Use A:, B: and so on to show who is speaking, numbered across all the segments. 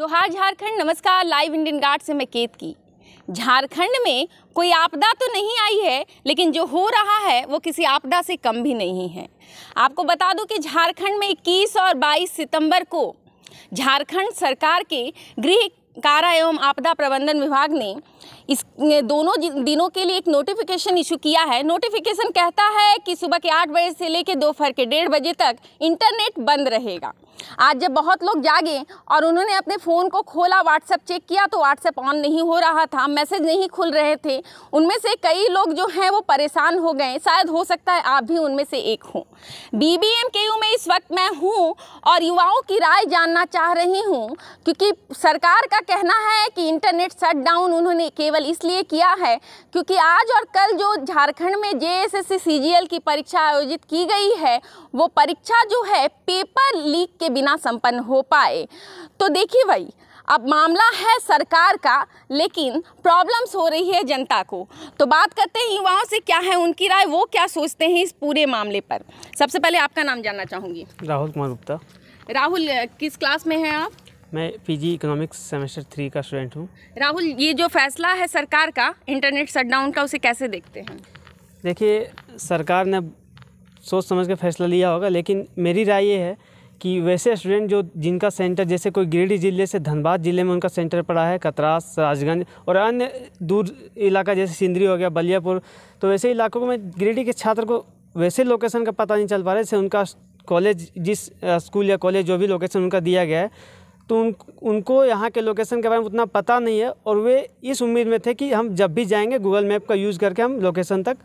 A: तो हाँ झारखंड नमस्कार लाइव इंडियन गार्ड से मैं केत की झारखंड में कोई आपदा तो नहीं आई है लेकिन जो हो रहा है वो किसी आपदा से कम भी नहीं है आपको बता दूं कि झारखंड में 21 और 22 सितंबर को झारखंड सरकार के गृह कारा एवं आपदा प्रबंधन विभाग ने इस दोनों दिनों के लिए एक नोटिफिकेशन इशू किया है नोटिफिकेशन कहता है कि सुबह के आठ बजे से लेकर दोपहर के डेढ़ बजे तक इंटरनेट बंद रहेगा आज जब बहुत लोग जागे और उन्होंने अपने फ़ोन को खोला व्हाट्सएप चेक किया तो व्हाट्सएप ऑन नहीं हो रहा था मैसेज नहीं खुल रहे थे उनमें से कई लोग जो हैं वो परेशान हो गए शायद हो सकता है आप भी उनमें से एक हों B B M K U में इस वक्त मैं हूँ और युवाओं की राय जानना चाह रही हूँ क्योंकि सरकार का का कहना है कि इंटरनेट शटडाउन उन्होंने केवल इसलिए किया है क्योंकि आज और कल जो झारखंड में जे एस की परीक्षा आयोजित की गई है वो परीक्षा जो है पेपर लीक के बिना संपन्न हो पाए तो देखिए भाई अब मामला है सरकार का लेकिन प्रॉब्लम्स हो रही है जनता को तो बात करते हैं युवाओं से क्या है उनकी राय वो क्या सोचते हैं इस पूरे मामले पर सबसे पहले आपका नाम जानना चाहूँगी
B: राहुल कुमार गुप्ता
A: राहुल किस क्लास में हैं आप
B: मैं पीजी इकोनॉमिक्स सेमेस्टर थ्री का स्टूडेंट हूँ
A: राहुल ये जो फैसला है सरकार का इंटरनेट शटडाउन का उसे कैसे देखते हैं
B: देखिए सरकार ने सोच समझ के फैसला लिया होगा लेकिन मेरी राय ये है कि वैसे स्टूडेंट जो जिनका सेंटर जैसे कोई गिरिडीह ज़िले से धनबाद ज़िले में उनका सेंटर पड़ा है कतरास राजगंज और अन्य दूर इलाका जैसे सिंदरी हो गया बलियापुर तो वैसे इलाकों में गिरिडीह के छात्र को वैसे लोकेशन का पता नहीं चल पा रहा है जैसे उनका कॉलेज जिस स्कूल या कॉलेज जो भी लोकेशन उनका दिया गया है तो उन उनको यहाँ के लोकेशन के बारे में उतना पता नहीं है और वे इस उम्मीद में थे कि हम जब भी जाएंगे गूगल मैप का यूज़ करके हम लोकेशन तक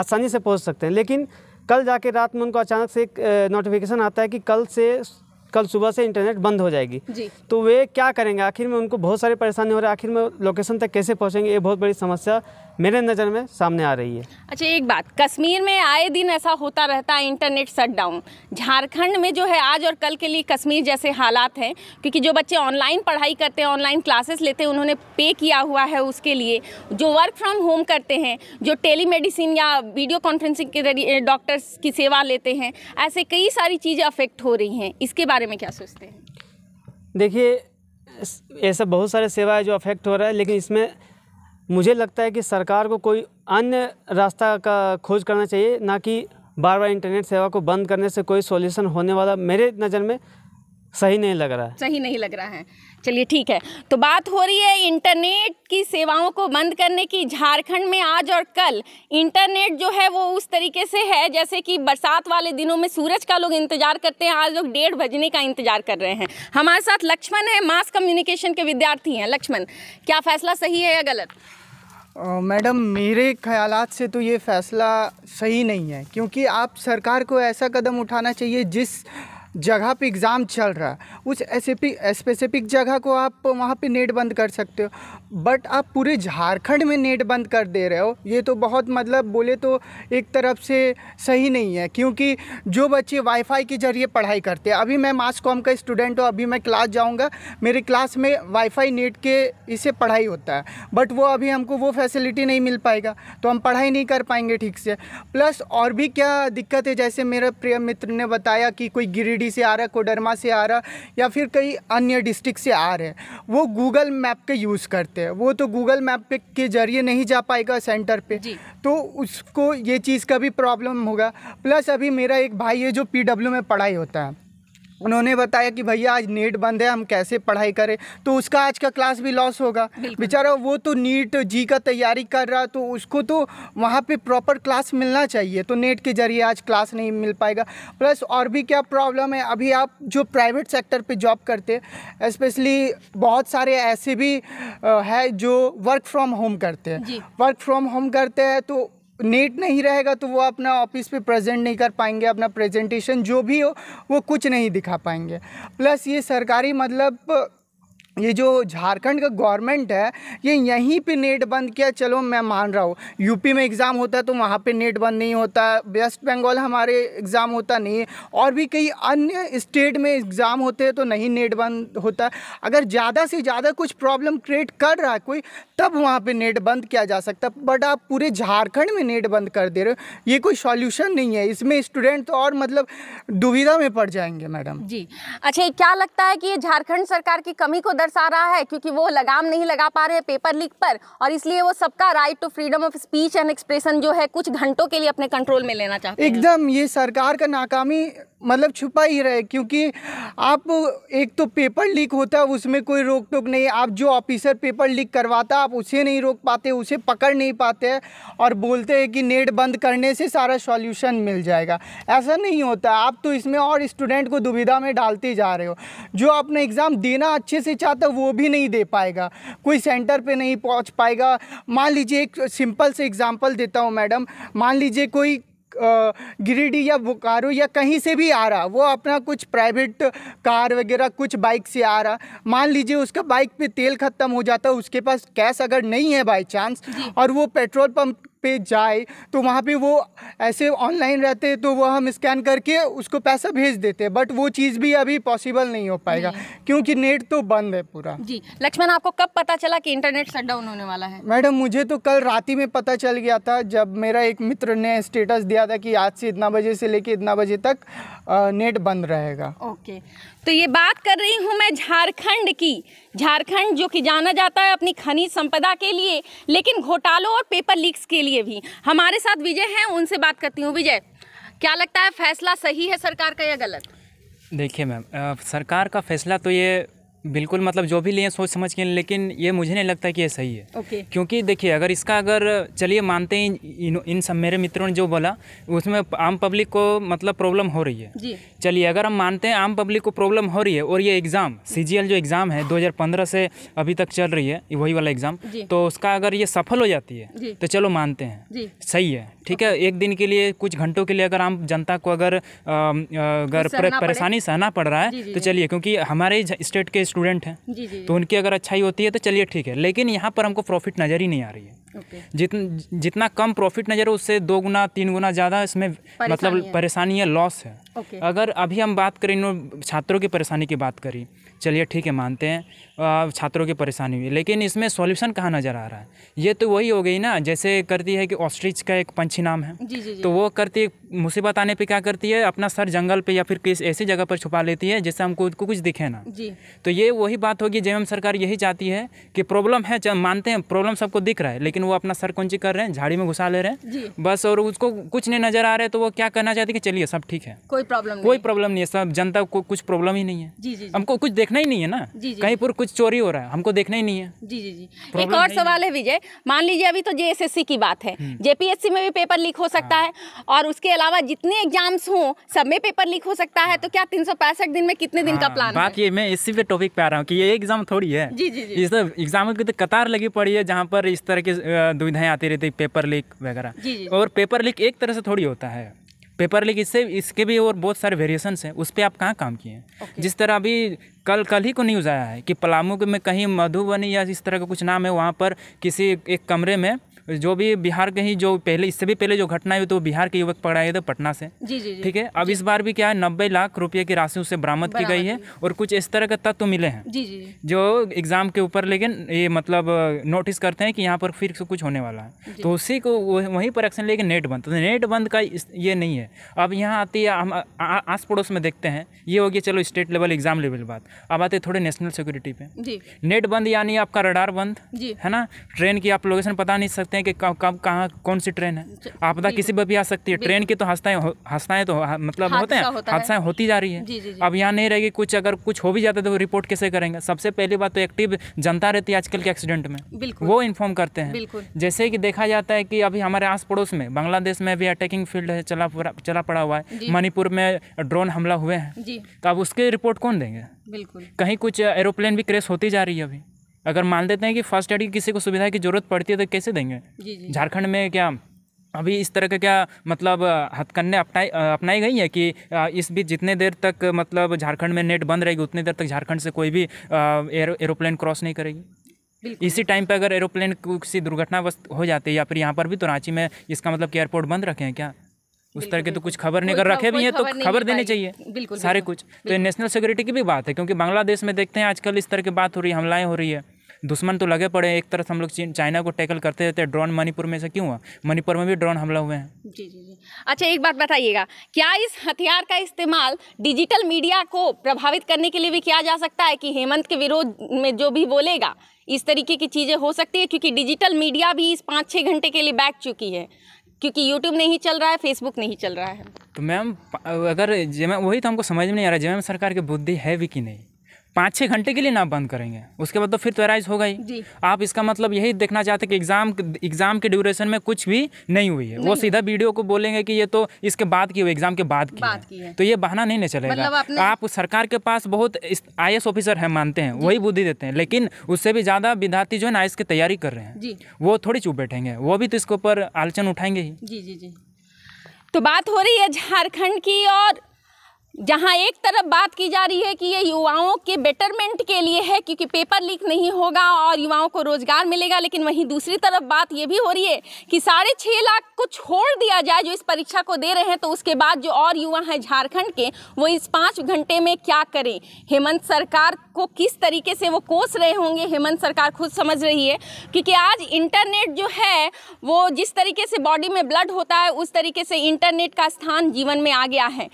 B: आसानी से पहुँच सकते हैं लेकिन कल जाके रात में उनको अचानक से एक नोटिफिकेशन आता है कि कल से कल सुबह से इंटरनेट बंद हो जाएगी जी। तो वे क्या करेंगे आखिर में उनको बहुत सारी परेशानी हो रही है आखिर में लोकेशन तक कैसे पहुँचेंगे ये बहुत बड़ी समस्या मेरे नज़र में सामने आ रही है
A: अच्छा एक बात कश्मीर में आए दिन ऐसा होता रहता है इंटरनेट शटडाउन झारखंड में जो है आज और कल के लिए कश्मीर जैसे हालात हैं क्योंकि जो बच्चे ऑनलाइन पढ़ाई करते हैं ऑनलाइन क्लासेस लेते हैं उन्होंने पे किया हुआ है उसके लिए जो वर्क फ्रॉम होम करते हैं जो टेली मेडिसिन या वीडियो कॉन्फ्रेंसिंग के जरिए डॉक्टर्स की सेवा लेते हैं ऐसे कई सारी चीज़ें अफेक्ट हो रही हैं इसके बारे में क्या सोचते हैं
B: देखिए ऐसा बहुत सारे सेवाएँ जो अफेक्ट हो रहा है लेकिन इसमें मुझे लगता है कि सरकार को कोई अन्य रास्ता का खोज करना चाहिए ना कि बार बार इंटरनेट सेवा को बंद करने से कोई सॉल्यूशन होने वाला मेरे नज़र में सही नहीं लग रहा है
A: सही नहीं लग रहा है चलिए ठीक है तो बात हो रही है इंटरनेट की सेवाओं को बंद करने की झारखंड में आज और कल इंटरनेट जो है वो उस तरीके से है जैसे कि बरसात वाले दिनों में सूरज का लोग इंतजार करते हैं आज लोग डेढ़ बजने का इंतजार कर रहे हैं हमारे साथ लक्ष्मण है मास कम्युनिकेशन के विद्यार्थी हैं लक्ष्मण क्या फैसला सही है या गलत
C: मैडम मेरे ख्याल से तो ये फैसला सही नहीं है क्योंकि आप सरकार को ऐसा कदम उठाना चाहिए जिस जगह पे एग्ज़ाम चल रहा है उस स्पेसिफिक जगह को आप वहाँ पे नेट बंद कर सकते हो बट आप पूरे झारखंड में नेट बंद कर दे रहे हो ये तो बहुत मतलब बोले तो एक तरफ से सही नहीं है क्योंकि जो बच्चे वाईफाई के ज़रिए पढ़ाई करते हैं अभी मैं मास कॉम का स्टूडेंट हूँ अभी मैं क्लास जाऊँगा मेरी क्लास में वाईफाई नेट के इसे पढ़ाई होता है बट वो अभी हमको वो फैसिलिटी नहीं मिल पाएगा तो हम पढ़ाई नहीं कर पाएंगे ठीक से प्लस और भी क्या दिक्कत है जैसे मेरे प्रिय मित्र ने बताया कि कोई गिरिड गिरडी से आ रहा है कोडरमा से आ रहा है या फिर कई अन्य डिस्ट्रिक्ट से आ रहे हैं वो गूगल मैप के यूज़ करते हैं वो तो गूगल मैप के ज़रिए नहीं जा पाएगा सेंटर पर तो उसको ये चीज़ का भी प्रॉब्लम होगा प्लस अभी मेरा एक भाई है जो पी में पढ़ाई होता है उन्होंने बताया कि भैया आज नेट बंद है हम कैसे पढ़ाई करें तो उसका आज का क्लास भी लॉस होगा बेचारा वो तो नीट जी का तैयारी कर रहा तो उसको तो वहाँ पे प्रॉपर क्लास मिलना चाहिए तो नेट के ज़रिए आज क्लास नहीं मिल पाएगा प्लस और भी क्या प्रॉब्लम है अभी आप जो प्राइवेट सेक्टर पर जॉब करते स्पेशली बहुत सारे ऐसे भी है जो वर्क फ्रॉम होम करते हैं वर्क फ्रॉम होम करते हैं तो नेट नहीं रहेगा तो वो अपना ऑफिस पे प्रेजेंट नहीं कर पाएंगे अपना प्रेजेंटेशन जो भी हो वो कुछ नहीं दिखा पाएंगे प्लस ये सरकारी मतलब ये जो झारखंड का गवर्नमेंट है ये यहीं पे नेट बंद किया चलो मैं मान रहा हूँ यूपी में एग्ज़ाम होता है तो वहाँ पे नेट बंद नहीं होता वेस्ट बंगाल हमारे एग्ज़ाम होता नहीं है और भी कई अन्य स्टेट में एग्ज़ाम होते हैं तो नहीं नेट बंद होता अगर ज़्यादा से ज़्यादा कुछ प्रॉब्लम क्रिएट कर रहा है कोई तब वहाँ पर नेट बंद किया जा सकता बट आप पूरे झारखंड में नेट बंद कर दे रहे हो ये कोई सॉल्यूशन नहीं है इसमें स्टूडेंट तो और मतलब दुविधा में पड़ जाएंगे मैडम
A: जी अच्छा क्या लगता है कि ये झारखंड सरकार की कमी को दर्शा रहा है क्योंकि वो लगाम नहीं लगा पा रहे हैं पेपर लीक पर और इसलिए वो सबका right to freedom of speech and expression जो है कुछ घंटों के लिए अपने कंट्रोल में लेना चाहते एकदम
C: ये सरकार का नाकामी मतलब छुपा ही रहे क्योंकि आप एक तो पेपर लीक होता है उसमें कोई रोक टोक नहीं आप जो ऑफिसर पेपर लीक करवाता आप उसे नहीं रोक पाते उसे पकड़ नहीं पाते और बोलते हैं कि नेट बंद करने से सारा सॉल्यूशन मिल जाएगा ऐसा नहीं होता आप तो इसमें और स्टूडेंट को दुविधा में डालते जा रहे हो जो अपना एग्ज़ाम देना अच्छे से चाह चाहता वो भी नहीं दे पाएगा कोई सेंटर पे नहीं पहुंच पाएगा मान लीजिए एक सिंपल से एग्जांपल देता हूँ मैडम मान लीजिए कोई गिरिडीह या बोकारो या कहीं से भी आ रहा वो अपना कुछ प्राइवेट कार वगैरह कुछ बाइक से आ रहा मान लीजिए उसका बाइक पे तेल ख़त्म हो जाता है उसके पास कैश अगर नहीं है बाई चांस और वो पेट्रोल पंप पे जाए तो वहाँ पे वो ऐसे ऑनलाइन रहते हैं तो वह हम स्कैन करके उसको पैसा भेज देते बट वो चीज़ भी अभी पॉसिबल नहीं हो पाएगा क्योंकि नेट तो बंद है पूरा
A: जी लक्ष्मण आपको कब पता चला कि इंटरनेट शटडाउन होने वाला है
C: मैडम मुझे तो कल रात ही में पता चल गया था जब मेरा एक मित्र ने स्टेटस दिया था कि आज से इतना बजे से लेके इतना बजे तक नेट बंद रहेगा
A: ओके तो ये बात कर रही हूँ मैं झारखंड की झारखंड जो कि जाना जाता है अपनी खनिज संपदा के लिए लेकिन घोटालों और पेपर लीक्स के लिए भी हमारे साथ विजय हैं उनसे बात करती हूँ विजय क्या लगता है फैसला सही है सरकार का या गलत
D: देखिए मैम सरकार का फैसला तो ये बिल्कुल मतलब जो भी लिए सोच समझ के लेकिन ये मुझे नहीं लगता कि ये सही है okay. क्योंकि देखिए अगर इसका अगर चलिए मानते हैं इन, इन सब मेरे मित्रों ने जो बोला उसमें आम पब्लिक को मतलब प्रॉब्लम हो रही है चलिए अगर हम मानते हैं आम पब्लिक को प्रॉब्लम हो रही है और ये एग्ज़ाम सी जो एग्ज़ाम है दो से अभी तक चल रही है वही वाला एग्ज़ाम तो उसका अगर ये सफल हो जाती है तो चलो मानते हैं सही है ठीक है एक दिन के लिए कुछ घंटों के लिए अगर आम जनता को अगर अगर परेशानी सहना पड़ रहा है तो चलिए क्योंकि हमारे स्टेट के स्टूडेंट हैं जी, जी, तो उनकी अगर अच्छाई होती है तो चलिए ठीक है लेकिन यहाँ पर हमको प्रॉफिट नज़र ही नहीं आ रही है जितन जितना कम प्रॉफिट नज़र है उससे दो गुना तीन गुना ज़्यादा इसमें मतलब परेशानी है लॉस है अगर अभी हम बात करें इन छात्रों की परेशानी की बात करें चलिए ठीक है मानते हैं छात्रों की परेशानी हुई लेकिन इसमें सॉल्यूशन कहाँ नज़र आ रहा है ये तो वही हो गई ना जैसे करती है कि ऑस्ट्रिच का एक पंछी नाम है जी जी जी। तो वो करती है मुसीबत आने पे क्या करती है अपना सर जंगल पे या फिर किस ऐसी जगह पर छुपा लेती है जिससे हमको उसको कुछ दिखे ना जी तो ये वही बात होगी जब सरकार यही चाहती है कि प्रॉब्लम है मानते हैं प्रॉब्लम सबको दिख रहा है लेकिन वो अपना सर कौनची कर रहे हैं झाड़ी में घुसा ले रहे हैं बस और उसको कुछ नहीं नज़र आ रहा है तो वो क्या करना चाहती है कि चलिए सब ठीक है
A: कोई प्रॉब्लम कोई
D: प्रॉब्लम नहीं है सब जनता को कुछ प्रॉब्लम ही नहीं है हमको कुछ देखना देखना ही नहीं है ना कहीं पर कुछ चोरी हो रहा है हमको देखना ही नहीं है
A: जी जी जी एक और सवाल है विजय मान लीजिए अभी तो जेएसएससी की बात है जेपीएससी हम्म। में भी पेपर लीक हो सकता हाँ। है और उसके अलावा जितने एग्जाम्स हों सब में पेपर लीक हो सकता है हाँ। तो क्या तीन दिन में कितने दिन का प्लान हाँ,
D: बात ये मैं इसी पे टॉपिक पे आ रहा हूँ की ये एग्जाम थोड़ी है जी जी एग्जाम की तो कतार लगी पड़ी है जहाँ पर इस तरह की दुविधाएं आती रहती पेपर लीक वगैरह और पेपर लीक एक तरह से थोड़ी होता है पेपर लीक इससे इसके भी और बहुत सारे वेरिएशन हैं उस पर आप कहाँ काम किए हैं okay. जिस तरह अभी कल कल ही को न्यूज़ आया है कि पलामू में कहीं मधुबनी या इस तरह का कुछ नाम है वहाँ पर किसी एक कमरे में जो भी बिहार के ही जो पहले इससे भी पहले जो घटना हुई तो बिहार के युवक पकड़ाए थे पटना से जी जी ठीक है अब इस बार भी क्या है नब्बे लाख रुपये की राशि उससे बरामद की गई है और कुछ इस तरह के तत्व मिले हैं जी जी जो एग्ज़ाम के ऊपर लेकिन ये मतलब नोटिस करते हैं कि यहाँ पर फिर से कुछ होने वाला है तो उसी को वहीं पर एक्शन लेके नेट बंद नेट तो बंद का ये नहीं है अब यहाँ आती है हम आस पड़ोस में देखते हैं ये हो गया चलो स्टेट लेवल एग्ज़ाम लेवल बात अब आते थोड़े नेशनल सिक्योरिटी पे नेट बंद यानी आपका रडार बंद है ना ट्रेन की आप लोकेशन पता नहीं सकते देखते हैं कि कब कहाँ कौन सी ट्रेन है आपदा किसी पर भी आ सकती है ट्रेन की तो हादसाएं हादसाएं तो मतलब होते हैं हादसाएं होती जा रही है अब यहाँ नहीं रहेगी कुछ अगर कुछ हो भी जाता है तो रिपोर्ट कैसे करेंगे सबसे पहली बात तो एक्टिव जनता रहती है आजकल के एक्सीडेंट में वो इन्फॉर्म करते हैं जैसे कि देखा जाता है कि अभी हमारे आस पड़ोस में बांग्लादेश में भी अटैकिंग फील्ड है चला चला पड़ा हुआ है मणिपुर में ड्रोन हमला हुए हैं तो अब उसकी रिपोर्ट कौन देंगे बिल्कुल कहीं कुछ एरोप्लेन भी क्रेश होती जा रही है अभी अगर मान देते हैं कि फर्स्ट एड की किसी को सुविधा की जरूरत पड़ती है तो कैसे देंगे झारखंड में क्या अभी इस तरह का क्या मतलब हथकन्ने अपनाई अपनाई गई है कि इस बीच जितने देर तक मतलब झारखंड में नेट बंद रहेगी उतनी देर तक झारखंड से कोई भी एरोप्लेन क्रॉस नहीं करेगी इसी टाइम पर अगर एरोप्लेन किसी दुर्घटनावस्त हो जाती है या फिर यहाँ पर भी तो रांची में इसका मतलब कि एयरपोर्ट बंद रखे हैं क्या उस तरह के तो कुछ खबर नहीं कर रखे भी हैं तो खबर देनी चाहिए
A: बिल्कुल सारे कुछ
D: तो नेशनल सिक्योरिटी की भी बात है क्योंकि बांग्लादेश में देखते हैं आजकल इस तरह की बात हो रही है हमलाएं हो रही है दुश्मन तो लगे पड़े एक तरफ हम लोग चाइना को टैकल करते रहते हैं ड्रोन मणिपुर में से क्यों हुआ मणिपुर में भी ड्रोन हमला हुए हैं
A: जी जी जी अच्छा एक बात बताइएगा क्या इस हथियार का इस्तेमाल डिजिटल मीडिया को प्रभावित करने के लिए भी किया जा सकता है कि हेमंत के विरोध में जो भी बोलेगा इस तरीके की चीज़ें हो सकती है क्योंकि डिजिटल मीडिया भी इस पाँच छः घंटे के लिए बैठ चुकी है क्योंकि यूट्यूब नहीं चल रहा है फेसबुक नहीं चल रहा है
D: तो मैम अगर जैम वही तो हमको समझ में नहीं आ रहा है जैम सरकार की बुद्धि है भी कि नहीं पाँच छः घंटे के लिए ना बंद करेंगे उसके बाद तो फिर त्वराइज तो होगा ही आप इसका मतलब यही देखना चाहते कि एग्ज़ाम एग्ज़ाम के ड्यूरेशन में कुछ भी नहीं हुई है नहीं वो सीधा वीडियो को बोलेंगे कि ये तो इसके बाद की हुई एग्ज़ाम के बाद की, है। की है। तो ये बहाना नहीं ना चलेगा मतलब आप सरकार के पास बहुत आई ऑफिसर है मानते हैं वही बुद्धि देते हैं लेकिन उससे भी ज़्यादा विद्यार्थी जो है ना की तैयारी कर रहे हैं वो थोड़ी चुप बैठेंगे वो भी तो इसके ऊपर आलोचन उठाएंगे ही
A: जी जी जी तो बात हो रही है झारखंड की और जहां एक तरफ बात की जा रही है कि ये युवाओं के बेटरमेंट के लिए है क्योंकि पेपर लीक नहीं होगा और युवाओं को रोज़गार मिलेगा लेकिन वहीं दूसरी तरफ बात ये भी हो रही है कि साढ़े छः लाख को छोड़ दिया जाए जो इस परीक्षा को दे रहे हैं तो उसके बाद जो और युवा हैं झारखंड के वो इस पाँच घंटे में क्या करें हेमंत सरकार को किस तरीके से वो कोस रहे होंगे हेमंत सरकार खुद समझ रही है क्योंकि आज इंटरनेट जो है वो जिस तरीके से बॉडी में ब्लड होता है उस तरीके से इंटरनेट का स्थान जीवन में आ गया है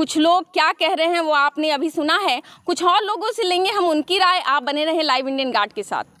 A: कुछ लोग क्या कह रहे हैं वो आपने अभी सुना है कुछ और लोगों से लेंगे हम उनकी राय आप बने रहें लाइव इंडियन गार्ड के साथ